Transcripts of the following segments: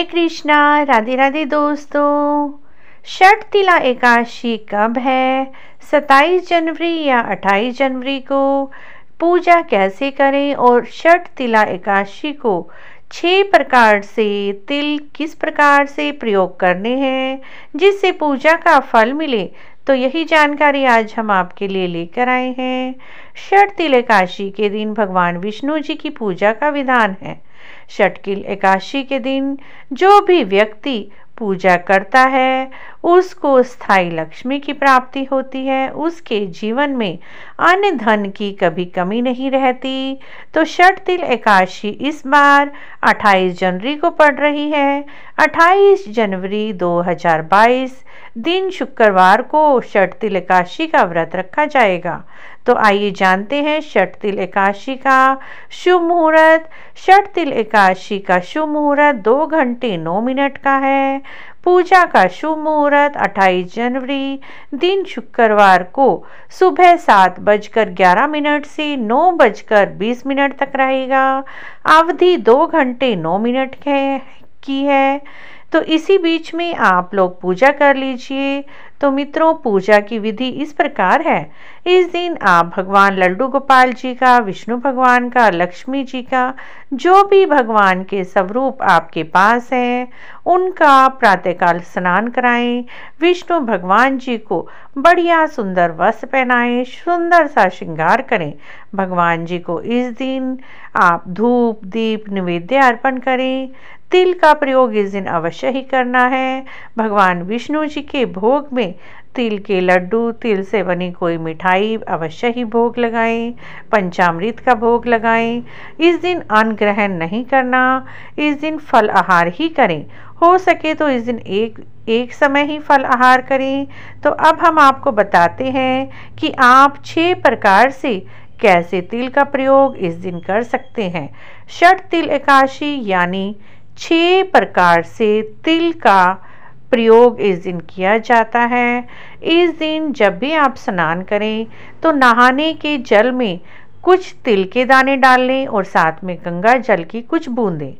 हरे कृष्णा राधे राधे दोस्तों षठ तिला एकादशी कब है सत्ताईस जनवरी या अट्ठाईस जनवरी को पूजा कैसे करें और षठ तिला एकादशी को छह प्रकार से तिल किस प्रकार से प्रयोग करने हैं जिससे पूजा का फल मिले तो यही जानकारी आज हम आपके लिए लेकर आए हैं षठ तिल एकादशी के दिन भगवान विष्णु जी की पूजा का विधान है षटकिल एकादशी के दिन जो भी व्यक्ति पूजा करता है उसको स्थायी लक्ष्मी की प्राप्ति होती है उसके जीवन में अन्य धन की कभी कमी नहीं रहती तो षट तिल एकादशी इस बार 28 जनवरी को पड़ रही है 28 जनवरी 2022 दिन शुक्रवार को षट तिल एकादशी का व्रत रखा जाएगा तो आइए जानते हैं षट तिल एकादशी का शुभ मुहूर्त षट तिल एकादशी का शुभ मुहूर्त दो घंटे नौ मिनट का है पूजा का शुभ मुहूर्त 28 जनवरी दिन शुक्रवार को सुबह सात बजकर ग्यारह मिनट से नौ बजकर बीस मिनट तक रहेगा अवधि दो घंटे नौ मिनट की है तो इसी बीच में आप लोग पूजा कर लीजिए तो मित्रों पूजा की विधि इस प्रकार है इस दिन आप भगवान लड्डू गोपाल जी का विष्णु भगवान का लक्ष्मी जी का जो भी भगवान के स्वरूप आपके पास हैं उनका प्रातःकाल स्नान कराएं विष्णु भगवान जी को बढ़िया सुंदर वस्त्र पहनाएं सुंदर सा श्रृंगार करें भगवान जी को इस दिन आप धूप दीप निवेद्य अर्पण करें तिल का प्रयोग इस दिन अवश्य ही करना है भगवान विष्णु जी के भोग में तिल के लड्डू तिल से बनी कोई मिठाई अवश्य ही भोग लगाएं पंचामृत का भोग लगाएं इस दिन अन्न ग्रहण नहीं करना इस दिन फल आहार ही करें हो सके तो इस दिन एक एक समय ही फल आहार करें तो अब हम आपको बताते हैं कि आप छः प्रकार से कैसे तिल का प्रयोग इस दिन कर सकते हैं षट तिल एकाशी यानी छः प्रकार से तिल का प्रयोग इस दिन किया जाता है इस दिन जब भी आप स्नान करें तो नहाने के जल में कुछ तिल के दाने डाल लें और साथ में गंगा जल की कुछ बूंदें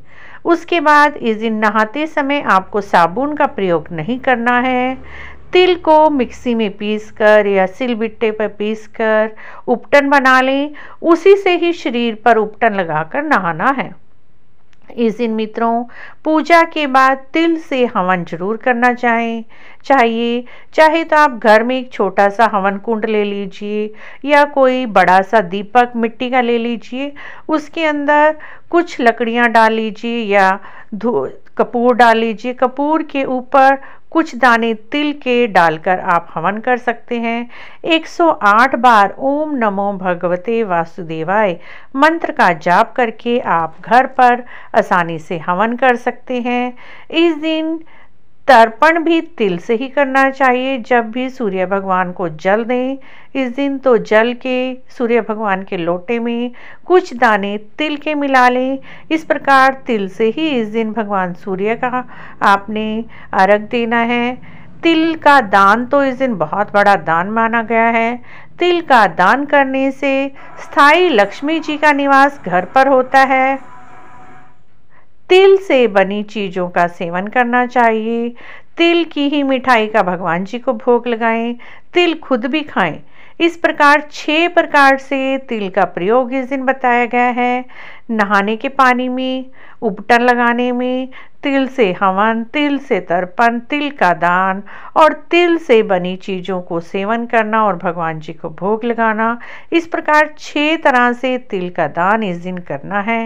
उसके बाद इस दिन नहाते समय आपको साबुन का प्रयोग नहीं करना है तिल को मिक्सी में पीसकर या सिलबिट्टे पर पीसकर उपटन बना लें उसी से ही शरीर पर उपटन लगाकर नहाना है इस दिन मित्रों पूजा के बाद तिल से हवन जरूर करना चाहें चाहिए चाहे तो आप घर में एक छोटा सा हवन कुंड ले लीजिए या कोई बड़ा सा दीपक मिट्टी का ले लीजिए उसके अंदर कुछ लकड़ियाँ डाल लीजिए या धो कपूर डाल लीजिए कपूर के ऊपर कुछ दाने तिल के डालकर आप हवन कर सकते हैं 108 बार ओम नमो भगवते वासुदेवाय मंत्र का जाप करके आप घर पर आसानी से हवन कर सकते हैं इस दिन तर्पण भी तिल से ही करना चाहिए जब भी सूर्य भगवान को जल दें इस दिन तो जल के सूर्य भगवान के लोटे में कुछ दाने तिल के मिला लें इस प्रकार तिल से ही इस दिन भगवान सूर्य का आपने अर्घ देना है तिल का दान तो इस दिन बहुत बड़ा दान माना गया है तिल का दान करने से स्थाई लक्ष्मी जी का निवास घर पर होता है तिल से बनी चीज़ों का सेवन करना चाहिए तिल की ही मिठाई का भगवान जी को भोग लगाएं तिल खुद भी खाएं इस प्रकार छः प्रकार से तिल का प्रयोग इस दिन बताया गया है नहाने के पानी में उपटन लगाने में तिल से हवन तिल से तर्पण तिल का दान और तिल से बनी चीज़ों को सेवन करना और भगवान जी को भोग लगाना इस प्रकार छः तरह से तिल का दान इस दिन करना है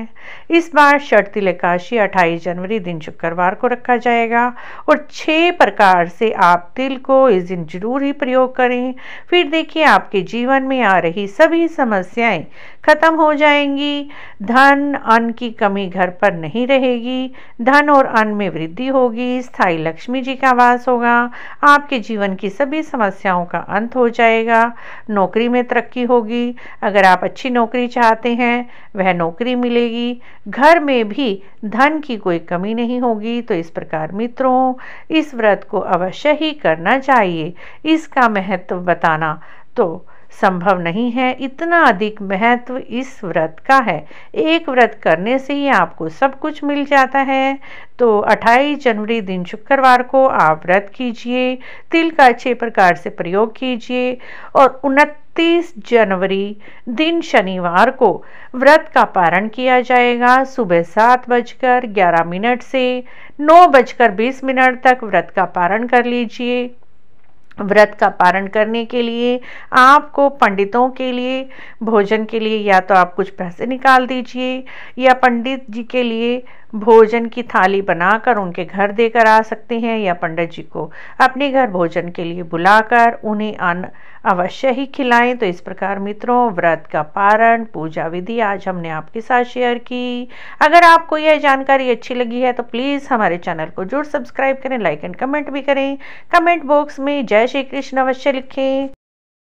इस बार षट तिल एकाशी अट्ठाईस जनवरी दिन शुक्रवार को रखा जाएगा और छः प्रकार से आप तिल को इस दिन जरूर ही प्रयोग करें फिर देखिए आपके जीवन में आ रही सभी समस्याएं खत्म हो जाएंगी धन धन अन्न की कमी घर पर नहीं रहेगी धन और अन्न में वृद्धि होगी स्थायी लक्ष्मी जी का वास होगा आपके जीवन की सभी समस्याओं का अंत हो जाएगा नौकरी में तरक्की होगी अगर आप अच्छी नौकरी चाहते हैं वह नौकरी मिलेगी घर में भी धन की कोई कमी नहीं होगी तो इस प्रकार मित्रों इस व्रत को अवश्य ही करना चाहिए इसका महत्व बताना तो संभव नहीं है इतना अधिक महत्व इस व्रत का है एक व्रत करने से ही आपको सब कुछ मिल जाता है तो 28 जनवरी दिन शुक्रवार को आप व्रत कीजिए तिल का अच्छे प्रकार से प्रयोग कीजिए और उनतीस जनवरी दिन शनिवार को व्रत का पारण किया जाएगा सुबह सात बजकर ग्यारह मिनट से नौ बजकर बीस मिनट तक व्रत का पारण कर लीजिए व्रत का पारण करने के लिए आपको पंडितों के लिए भोजन के लिए या तो आप कुछ पैसे निकाल दीजिए या पंडित जी के लिए भोजन की थाली बनाकर उनके घर देकर आ सकते हैं या पंडित जी को अपने घर भोजन के लिए बुलाकर उन्हें अन्न अवश्य ही खिलाएं तो इस प्रकार मित्रों व्रत का पारण पूजा विधि आज हमने आपके साथ शेयर की अगर आपको यह जानकारी अच्छी लगी है तो प्लीज़ हमारे चैनल को जरूर सब्सक्राइब करें लाइक एंड कमेंट भी करें कमेंट बॉक्स में जय श्री कृष्ण अवश्य लिखें